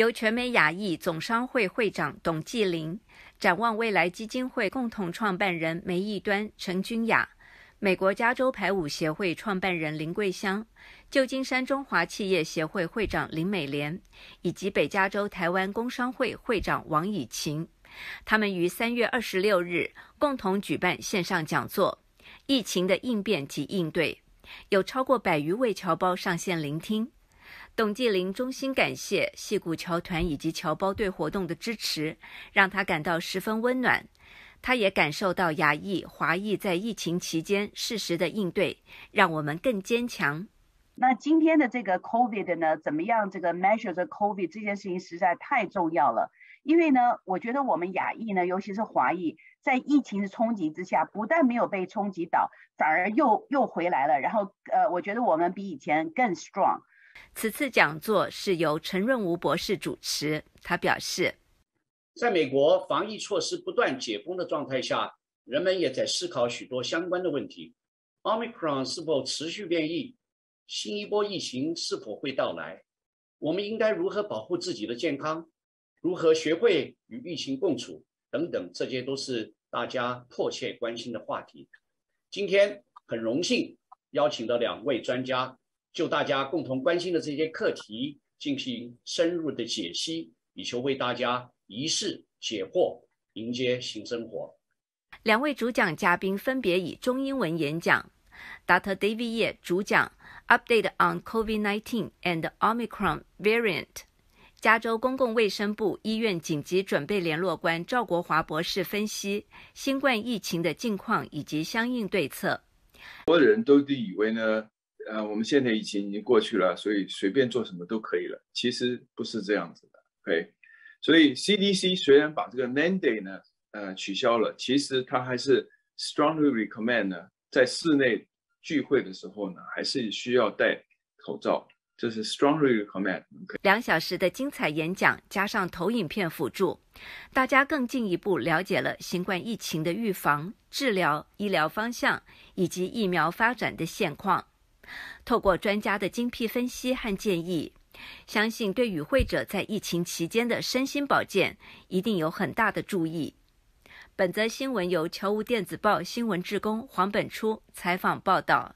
由全美亚裔总商会会长董继林、展望未来基金会共同创办人梅一端、陈君雅、美国加州排舞协会创办人林桂香、旧金山中华企业协会会长林美莲以及北加州台湾工商会会长王以琴，他们于三月二十六日共同举办线上讲座《疫情的应变及应对》，有超过百余位侨胞上线聆听。董继林衷心感谢戏骨侨团以及侨胞对活动的支持，让他感到十分温暖。他也感受到亚裔华裔在疫情期间适时的应对，让我们更坚强。那今天的这个 COVID 呢，怎么样？这个 measure the COVID 这件事情实在太重要了。因为呢，我觉得我们亚裔呢，尤其是华裔，在疫情的冲击之下，不但没有被冲击倒，反而又又回来了。然后，呃，我觉得我们比以前更 strong。此次讲座是由陈润吴博士主持。他表示，在美国防疫措施不断解封的状态下，人们也在思考许多相关的问题：奥密克戎是否持续变异？新一波疫情是否会到来？我们应该如何保护自己的健康？如何学会与疫情共处？等等，这些都是大家迫切关心的话题。今天很荣幸邀请到两位专家。就大家共同关心的这些课题进行深入的解析，以求为大家一试解惑，迎接新生活。两位主讲嘉宾分别以中英文演讲。Dr. David Ye 主讲 Update on COVID-19 and Omicron Variant。加州公共卫生部医院紧急准备联络官赵国华博士分析新冠疫情的近况以及相应对策。很多人都以为呢。呃，我们现在疫情已经过去了，所以随便做什么都可以了。其实不是这样子的，OK？所以 CDC 虽然把这个 m a n d a t e y 呢，呃，取消了，其实它还是 strongly recommend 呢，在室内聚会的时候呢，还是需要戴口罩。这是 strongly recommend。两小时的精彩演讲加上投影片辅助，大家更进一步了解了新冠疫情的预防、治疗、医疗方向以及疫苗发展的现况。透过专家的精辟分析和建议，相信对与会者在疫情期间的身心保健一定有很大的助益。本则新闻由侨务电子报新闻志工黄本初采访报道。